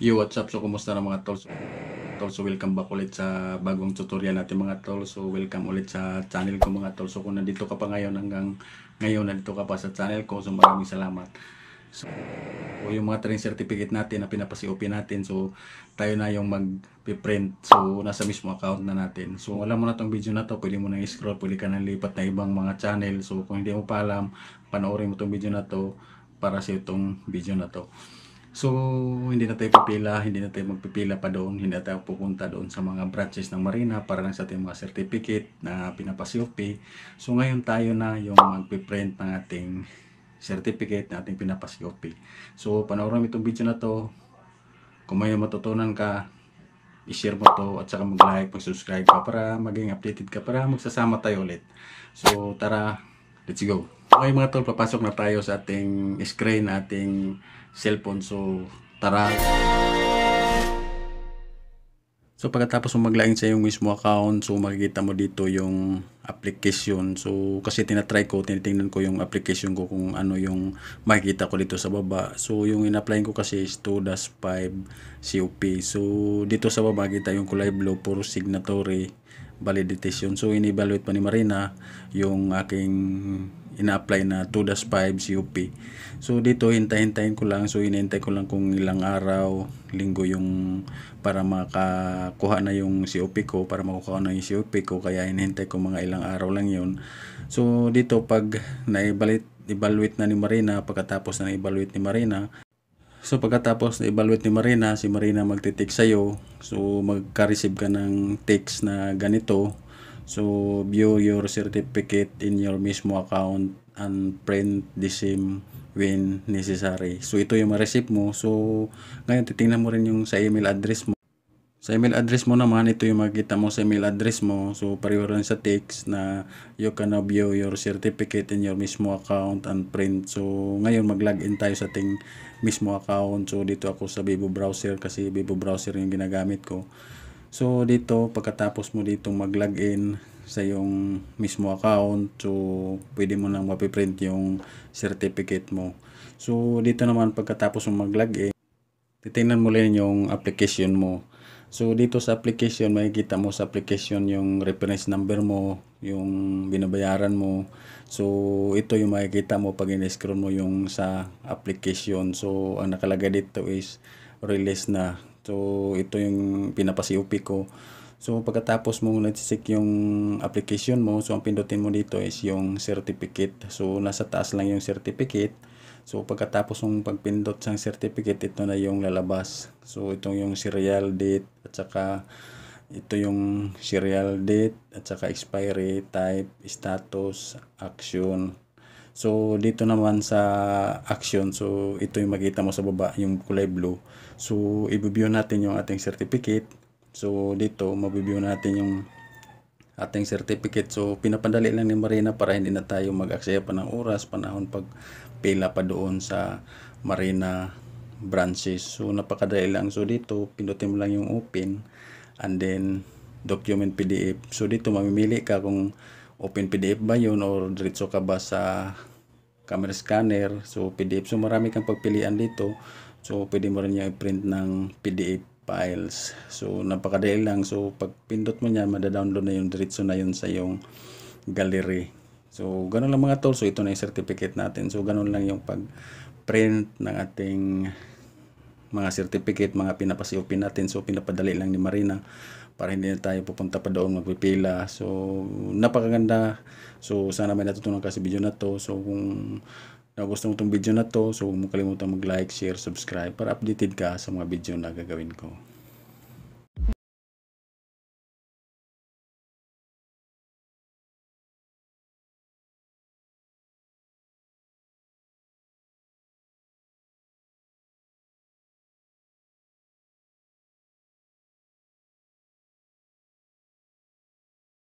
Yo, what's up? So, kumusta na mga tolls? So, tol? so, welcome back ulit sa bagong tutorial natin mga tolls. So, welcome ulit sa channel ko mga tolls. So, kung nandito ka pa ngayon hanggang ngayon, nandito ka pa sa channel ko. So, maraming salamat. So, o yung mga training certificate natin na pinapasiopi natin. So, tayo na yung mag-print. So, nasa mismo account na natin. So, alam mo na tong video na to. Pwede mo na i-scroll. Pwede ka na lipat na ibang mga channel. So, kung hindi mo pa alam, panoorin mo tong video na to para sa itong video na to. So, hindi na tayo pipila, hindi na tayo magpipila pa doon, hindi na tayo pupunta doon sa mga branches ng Marina para lang sa ating mga certificate na pinapasiupi. So, ngayon tayo na yung magpiprint ng ating certificate na ating pinapasiupi. So, panoorin mo itong video na to. Kung may matutunan ka, i-share mo to at saka mag-like, mag-subscribe ka para maging updated ka para magsasama tayo ulit. So, tara, let's go! Okay mga tol, papasok na tayo sa ating screen, ating cellphone. So, tara. So, pagkatapos mong mag-login sa iyong mismo account, so makikita mo dito yung application. So, kasi tinatry ko, tinitingnan ko yung application ko kung ano yung makikita ko dito sa baba. So, yung in-apply ko kasi is 2-5 COP. So, dito sa baba, kita yung kulay blue, puro signatory validation. So, in-evaluate pa ni Marina yung aking in apply na 2-5 CUP. So, dito, hintay-hintayin ko lang. So, inintay ko lang kung ilang araw, linggo yung para makakuha na yung COP ko, para makukuha na yung COP ko. Kaya, inintay ko mga ilang araw lang yun. So, dito, pag na-evaluate na ni Marina, pagkatapos na na-evaluate ni Marina, So pagkatapos na evaluate ni Marina, si Marina magte-text sa iyo. So magka-receive ka ng text na ganito. So view your certificate in your mismo account and print the same when necessary. So ito yung ma-receive mo. So ngayon titingnan mo rin yung sa email address mo. Sa email address mo naman, ito yung makikita mo sa email address mo. So, pareho rin sa text na you can view your certificate in your mismo account and print. So, ngayon mag-login tayo sa ating mismo account. So, dito ako sa Bebo Browser kasi Bebo Browser yung ginagamit ko. So, dito, pagkatapos mo dito mag-login sa yung mismo account, so, pwede mo nang mapiprint yung certificate mo. So, dito naman, pagkatapos mo mag-login, titingnan mo rin yung application mo. So dito sa application, makikita mo sa application yung reference number mo, yung binabayaran mo. So ito yung makikita mo pag in-scroll mo yung sa application. So ang nakalagay dito is release na. So ito yung pinapasiupi ko. So pagkatapos mo nag-check yung application mo, so ang pindutin mo dito is yung certificate. So nasa taas lang yung certificate. So pagkatapos mong pagpindot sa certificate, ito na yung lalabas. So itong yung serial date, at saka ito yung serial date at saka expiry type status action so dito naman sa action so ito yung makita mo sa baba yung kulay blue so i-view natin yung ating certificate so dito mabibiew natin yung ating certificate so pinapandali lang ni Marina para hindi na tayo mag-aksaya pa ng oras panahon pag pila pa doon sa Marina branches. So, napakadali lang. So, dito, pindutin mo lang yung open and then document PDF. So, dito, mamimili ka kung open PDF ba yun or diretso ka ba sa camera scanner. So, PDF. So, marami kang pagpilian dito. So, pwede mo rin yung print ng PDF files. So, napakadali lang. So, pag pindot mo niya, madadownload na yung diretso na yun sa yung gallery. So, ganun lang mga tools. So, ito na yung certificate natin. So, ganun lang yung pag print ng ating mga certificate, mga pinapasiupin natin. So, pinapadali lang ni Marina para hindi na tayo pupunta pa doon magpipila. So, napakaganda. So, sana may natutunan kasi video na to. So, kung nagustuhan mo itong video na to, so huwag mo kalimutan mag-like, share, subscribe para updated ka sa mga video na gagawin ko.